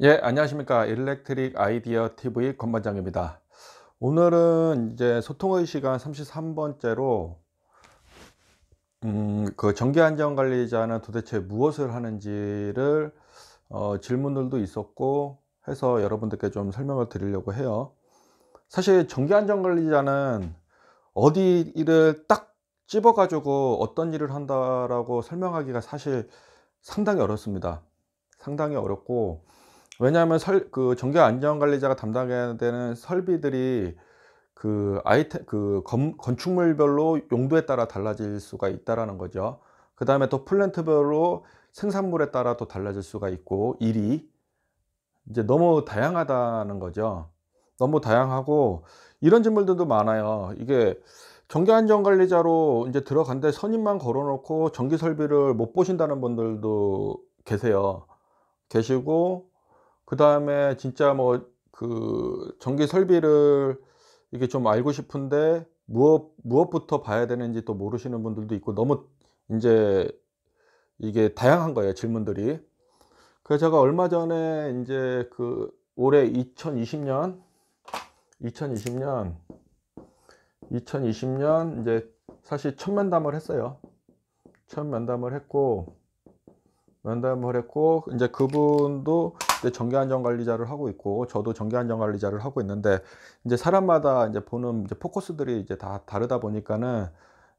예, 안녕하십니까. 일렉트릭 아이디어 TV 건반장입니다. 오늘은 이제 소통의 시간 33번째로 음, 그 전기 안전 관리자는 도대체 무엇을 하는지를 어, 질문들도 있었고 해서 여러분들께 좀 설명을 드리려고 해요. 사실 전기 안전 관리자는 어디 일을 딱 집어 가지고 어떤 일을 한다라고 설명하기가 사실 상당히 어렵습니다. 상당히 어렵고 왜냐하면 설, 그 정교 안전관리자가 담당해야 되는 설비들이 그 아이템 그 건, 건축물별로 용도에 따라 달라질 수가 있다라는 거죠. 그 다음에 또 플랜트별로 생산물에 따라 또 달라질 수가 있고 일이 이제 너무 다양하다는 거죠. 너무 다양하고 이런 질문들도 많아요. 이게 전기안전관리자로 이제 들어간데 선임만 걸어놓고 전기 설비를 못 보신다는 분들도 계세요. 계시고 뭐 그 다음에 진짜 뭐 그 전기 설비를 이게 좀 알고 싶은데 무엇 무엇부터 봐야 되는지 또 모르시는 분들도 있고 너무 이제 이게 다양한 거예요 질문들이. 그래서 제가 얼마 전에 이제 그 올해 2020년 2020년 2020년 이제 사실 첫 면담을 했어요. 첫 면담을 했고 면담을 했고 이제 그분도 이제 정기 안전 관리자를 하고 있고 저도 정기 안전 관리자를 하고 있는데 이제 사람마다 이제 보는 이제 포커스들이 이제 다 다르다 보니까는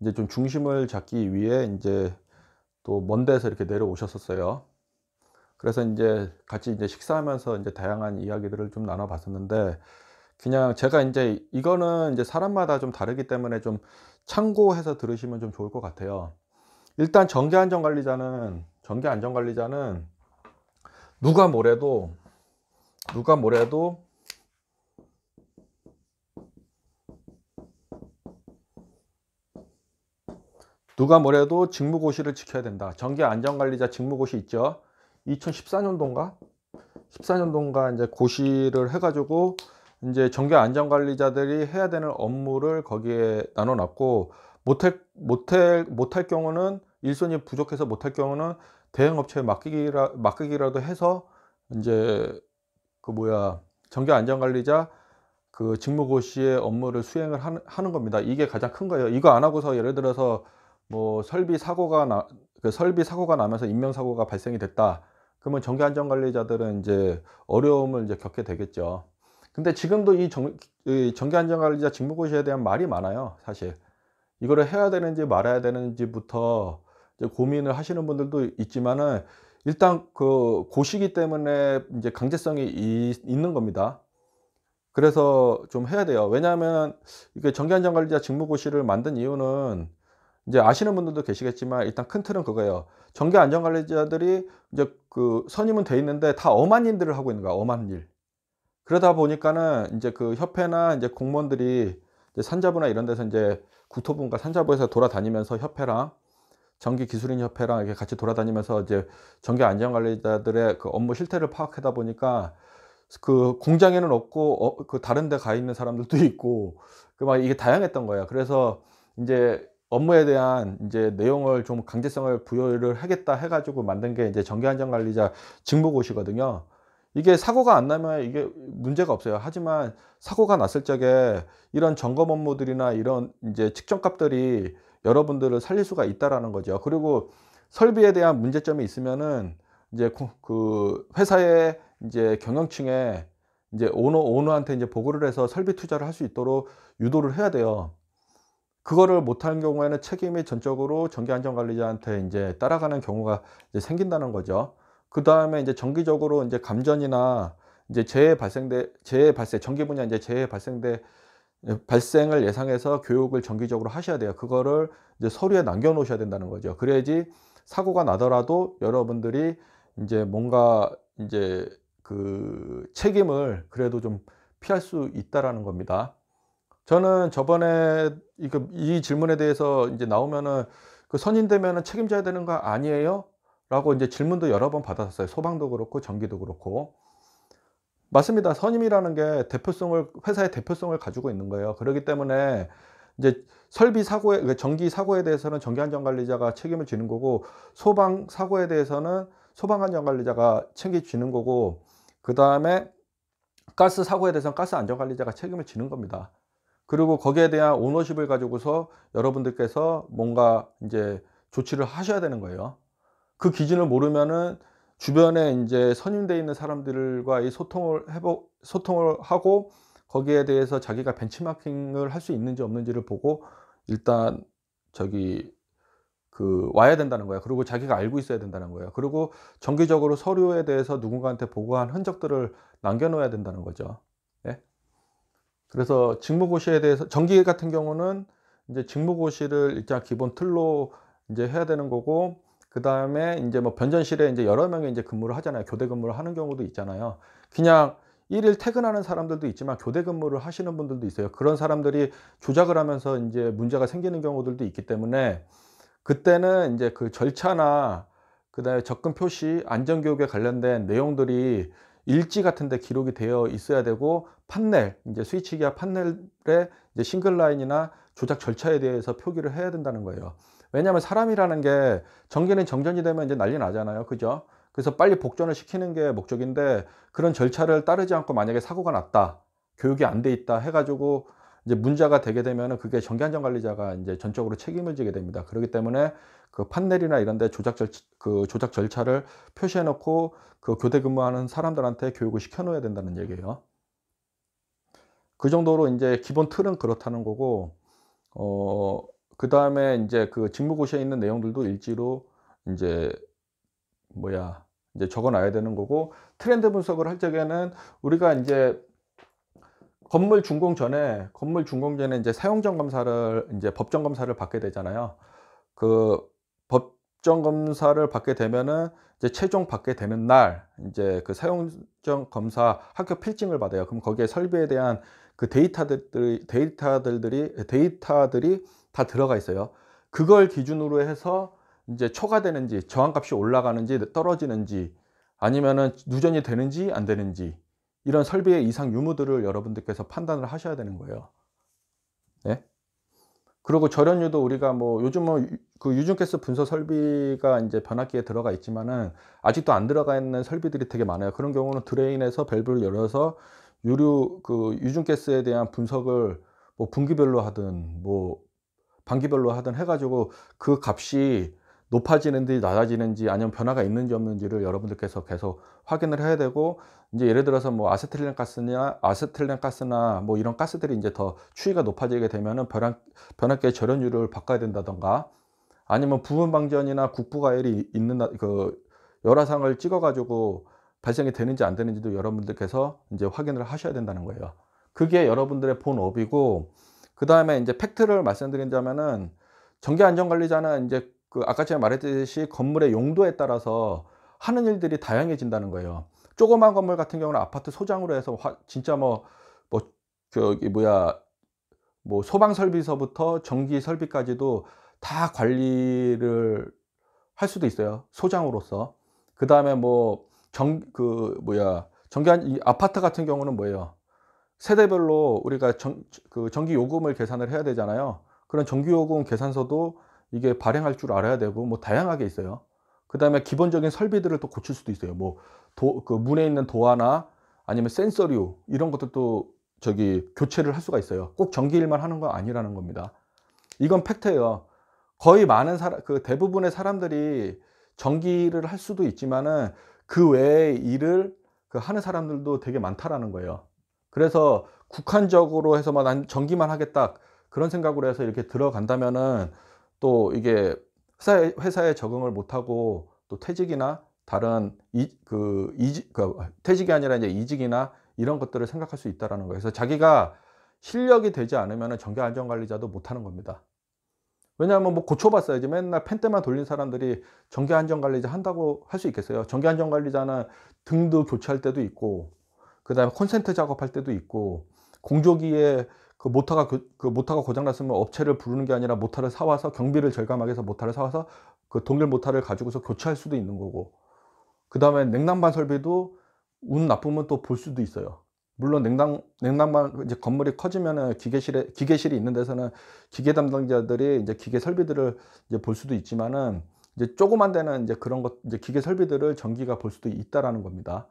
이제 좀 중심을 잡기 위해 이제 또먼 데서 이렇게 내려오셨었어요. 그래서 이제 같이 이제 식사하면서 이제 다양한 이야기들을 좀 나눠봤었는데 그냥 제가 이제 이거는 이제 사람마다 좀 다르기 때문에 좀 참고해서 들으시면 좀 좋을 것 같아요. 일단 정기 안전 관리자는 전기 안전관리자는 누가 뭐래도 누가 뭐래도 누가 뭐래도 직무고시를 지켜야 된다. 전기 안전관리자 직무고시 있죠. 2014년도인가? 14년도인가 이제 고시를 해가지고 이제 전기 안전관리자들이 해야 되는 업무를 거기에 나눠놨고 못할 못할 못할 경우는 일손이 부족해서 못할 경우는 대행업체에 맡기기라, 맡기기라도 해서 이제 그 뭐야 정교 안전관리자 그 직무고시의 업무를 수행을 하는, 겁니다. 이게 가장 큰 거예요. 이거 안 하고서 예를 들어서 뭐 설비 사고가 나, 그 설비 사고가 나면서 인명 사고가 발생이 됐다. 그러면 정교 안전 관리자들은 이제 어려움을 이제 겪게 되겠죠. 근데 지금도 이 정, 이 정교 안전 관리자 직무고시에 대한 말이 많아요. 사실 이거를 해야 되는지 말아야 되는지부터 고민을 하시는 분들도 있지만은 일단 그 고시기 때문에 이제 강제성이 이, 있는 겁니다. 그래서 좀 해야 돼요. 왜냐하면 이게 정기안전 관리자 직무고시를 만든 이유는 이제 아시는 분들도 계시겠지만 일단 큰 틀은 그거예요. 정기 안전 관리자들이 이제 그 선임은 돼 있는데 다 엄한 일들을 하고 있는 거야. 엄한 일. 그러다 보니까는 이제 그 협회나 이제 공무원들이 이제 산자부나 이런 데서 이제 국토부인가 산자부에서 돌아다니면서 협회랑 전기 기술인 협회랑 이렇게 같이 돌아다니면서 이제 전기 안전 관리자들의 그 업무 실태를 파악하다 보니까 그 공장에는 없고 어, 그 다른 데 가 있는 사람들도 있고 그 막 이게 다양했던 거예요 그래서 이제 업무에 대한 이제 내용을 좀 강제성을 부여를 하겠다 해가지고 만든 게 이제 전기 안전 관리자 직무고시거든요. 이게 사고가 안 나면 이게 문제가 없어요. 하지만 사고가 났을 적에 이런 점검 업무들이나 이런 이제 측정값들이 여러분들을 살릴 수가 있다라는 거죠. 그리고 설비에 대한 문제점이 있으면은 이제 그 회사의 이제 경영층에 이제 오너 오너한테 이제 보고를 해서 설비 투자를 할 수 있도록 유도를 해야 돼요. 그거를 못하는 경우에는 책임이 전적으로 전기 안전 관리자한테 이제 따라가는 경우가 이제 생긴다는 거죠. 그 다음에 이제 정기적으로 이제 감전이나 이제 재해 발생돼 재해 발생 전기 분야 이제 재해 발생돼 예, 발생을 예상해서 교육을 정기적으로 하셔야 돼요. 그거를 이제 서류에 남겨 놓으셔야 된다는 거죠. 그래야지 사고가 나더라도 여러분들이 이제 뭔가 이제 그 책임을 그래도 좀 피할 수 있다라는 겁니다. 저는 저번에 이 그 질문에 대해서 이제 나오면은 그 선임되면은 책임져야 되는 거 아니에요? 라고 이제 질문도 여러 번 받았어요. 소방도 그렇고 전기도 그렇고. 맞습니다. 선임이라는 게 대표성을 회사의 대표성을 가지고 있는 거예요. 그렇기 때문에 이제 설비 사고에 그러니까 전기 사고에 대해서는 전기 안전 관리자가 책임을 지는 거고 소방 사고에 대해서는 소방 안전 관리자가 책임지는 거고 그 다음에 가스 사고에 대해서는 가스 안전 관리자가 책임을 지는 겁니다. 그리고 거기에 대한 오너십을 가지고서 여러분들께서 뭔가 이제 조치를 하셔야 되는 거예요. 그 기준을 모르면은 주변에 이제 선임되어 있는 사람들과 이 소통을 해보 소통을 하고 거기에 대해서 자기가 벤치마킹을 할 수 있는지 없는지를 보고 일단 저기 그 와야 된다는 거야. 그리고 자기가 알고 있어야 된다는 거야 그리고 정기적으로 서류에 대해서 누군가한테 보고한 흔적들을 남겨놓아야 된다는 거죠. 예? 그래서 직무고시에 대해서 정기 같은 경우는 이제 직무고시를 일단 기본 틀로 이제 해야 되는 거고 그 다음에 이제 뭐 변전실에 이제 여러 명이 이제 근무를 하잖아요. 교대 근무를 하는 경우도 있잖아요. 그냥 일일 퇴근하는 사람들도 있지만 교대 근무를 하시는 분들도 있어요. 그런 사람들이 조작을 하면서 이제 문제가 생기는 경우들도 있기 때문에 그때는 이제 그 절차나 그다음에 접근 표시, 안전 교육에 관련된 내용들이 일지 같은 데 기록이 되어 있어야 되고 판넬, 이제 스위치 기와 판넬에 이제 싱글 라인이나 조작 절차에 대해서 표기를 해야 된다는 거예요. 왜냐하면 사람이라는 게정전는 정전이 되면 이제 난리 나잖아요. 그죠? 그래서 빨리 복전을 시키는 게 목적인데 그런 절차를 따르지 않고 만약에 사고가 났다, 교육이 안 돼 있다 해가지고 이제 문제가 되게 되면은 그게 전기안전 관리자가 이제 전적으로 책임을 지게 됩니다. 그렇기 때문에 그 판넬이나 이런데 조작 절, 그 조작 절차를 표시해 놓고 그 교대 근무하는 사람들한테 교육을 시켜 놓아야 된다는 얘기예요. 그 정도로 이제 기본 틀은 그렇다는 거고, 어, 그 다음에 이제 그 직무고시에 있는 내용들도 일지로 이제 뭐야 이제 적어놔야 되는 거고 트렌드 분석을 할 적에는 우리가 이제 건물 준공 전에 건물 준공 전에 이제 사용전 검사를 이제 법정 검사를 받게 되잖아요. 그 법정 검사를 받게 되면은 이제 최종 받게 되는 날 이제 그 사용전 검사 학교 필증을 받아요. 그럼 거기에 설비에 대한 그 데이터들이 데이터들이 데이터들이 다 들어가 있어요. 그걸 기준으로 해서 이제 초과되는지 저항값이 올라가는지 떨어지는지 아니면은 누전이 되는지 안 되는지 이런 설비의 이상 유무들을 여러분들께서 판단을 하셔야 되는 거예요. 네. 그리고 절연유도 우리가 뭐 요즘은 뭐 그유준캐스 분석 설비가 이제 변압기에 들어가 있지만은 아직도 안 들어가 있는 설비들이 되게 많아요. 그런 경우는 드레인에서 밸브를 열어서 유류 그유준캐스에 대한 분석을 뭐 분기별로 하든 뭐 반기별로 하든 해가지고 그 값이 높아지는지 낮아지는지 아니면 변화가 있는지 없는지를 여러분들께서 계속 확인을 해야 되고 이제 예를 들어서 뭐 아세틸렌 가스냐 아세틸렌 가스나 뭐 이런 가스들이 이제 더 추위가 높아지게 되면은 변압 변압기의 절연율을 바꿔야 된다던가 아니면 부분 방전이나 국부 가열이 있는 그 열화상을 찍어 가지고 발생이 되는지 안 되는지도 여러분들께서 이제 확인을 하셔야 된다는 거예요. 그게 여러분들의 본업이고 그 다음에 이제 팩트를 말씀드린다면은 전기 안전관리자는 이제 그 아까 제가 말했듯이 건물의 용도에 따라서 하는 일들이 다양해진다는 거예요. 조그만 건물 같은 경우는 아파트 소장으로 해서 화, 진짜 뭐, 뭐, 저기 뭐야, 뭐 소방 설비서부터 전기 설비까지도 다 관리를 할 수도 있어요. 소장으로서. 그 다음에 뭐, 정, 그, 뭐야, 전기, 아파트 같은 경우는 뭐예요? 세대별로 우리가 전, 그 전기 요금을 계산을 해야 되잖아요. 그런 전기 요금 계산서도 이게 발행할 줄 알아야 되고 뭐 다양하게 있어요. 그 다음에 기본적인 설비들을 또 고칠 수도 있어요. 뭐 도, 그 문에 있는 도화나 아니면 센서류 이런 것도 또 저기 교체를 할 수가 있어요. 꼭 전기일만 하는 건 아니라는 겁니다. 이건 팩트예요. 거의 많은 사람, 그 대부분의 사람들이 전기를 할 수도 있지만은 그 외의 일을 그 하는 사람들도 되게 많다라는 거예요. 그래서 국한적으로 해서만 전기만 하겠다 그런 생각으로 해서 이렇게 들어간다면은 또 이게 회사에, 회사에 적응을 못하고 또 퇴직이나 다른 이, 그 이직 그 퇴직이 아니라 이제 이직이나 이런 것들을 생각할 수 있다라는 거예요. 그래서 자기가 실력이 되지 않으면 전기 안전 관리자도 못하는 겁니다. 왜냐하면 뭐 고쳐봤어야지 맨날 펜대만 돌린 사람들이 전기 안전 관리자 한다고 할 수 있겠어요. 전기 안전 관리자는 등도 교체할 때도 있고 그 다음에 콘센트 작업할 때도 있고 공조기에 그 모터가 그, 그 모터가 고장났으면 업체를 부르는 게 아니라 모터를 사와서 경비를 절감하기 위해서 모터를 사와서 그 동일 모터를 가지고서 교체할 수도 있는 거고 그 다음에 냉난방 설비도 운 나쁘면 또 볼 수도 있어요 물론 냉방 냉난방 이제 건물이 커지면은 기계실에 기계실이 있는 데서는 기계 담당자들이 이제 기계 설비들을 이제 볼 수도 있지만은 이제 조그만 데는 이제 그런 것 이제 기계 설비들을 전기가 볼 수도 있다라는 겁니다.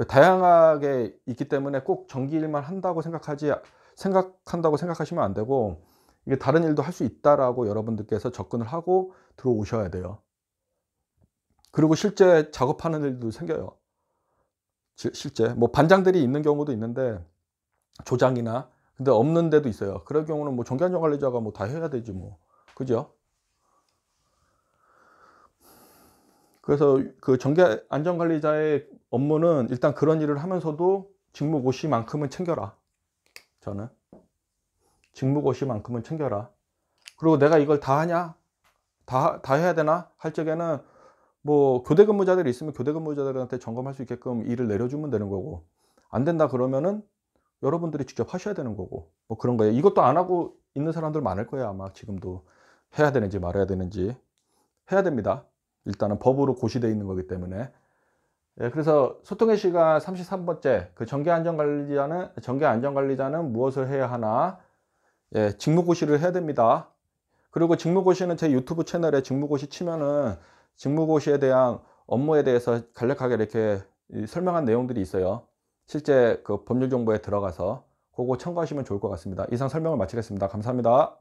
그 다양하게 있기 때문에 꼭 정기 일만 한다고 생각하지 생각한다고 생각하시면 안 되고 이게 다른 일도 할 수 있다라고 여러분들께서 접근을 하고 들어오셔야 돼요. 그리고 실제 작업하는 일도 생겨요. 지, 실제 뭐 반장들이 있는 경우도 있는데 조장이나 근데 없는 데도 있어요. 그런 경우는 뭐 정기안전 관리자가 뭐 다 해야 되지 뭐 그죠? 그래서 그 전기 안전관리자의 업무는 일단 그런 일을 하면서도 직무고시만큼은 챙겨라. 저는. 직무고시만큼은 챙겨라. 그리고 내가 이걸 다 하냐? 다, 다 해야 되나? 할 적에는 뭐 교대 근무자들이 있으면 교대 근무자들한테 점검할 수 있게끔 일을 내려주면 되는 거고 안 된다 그러면은 여러분들이 직접 하셔야 되는 거고 뭐 그런 거예요 이것도 안 하고 있는 사람들 많을 거예요 아마 지금도 해야 되는지 말아야 되는지 해야 됩니다 일단은 법으로 고시되어 있는 거기 때문에 예, 그래서 소통의 시가 33번째 그 정계 안전 관리자는 정계 안전 관리자는 무엇을 해야 하나 예, 직무고시를 해야 됩니다. 그리고 직무고시는 제 유튜브 채널에 직무고시 치면은 직무고시에 대한 업무에 대해서 간략하게 이렇게 설명한 내용들이 있어요. 실제 그 법률 정보에 들어가서 그거 참고하시면 좋을 것 같습니다. 이상 설명을 마치겠습니다. 감사합니다.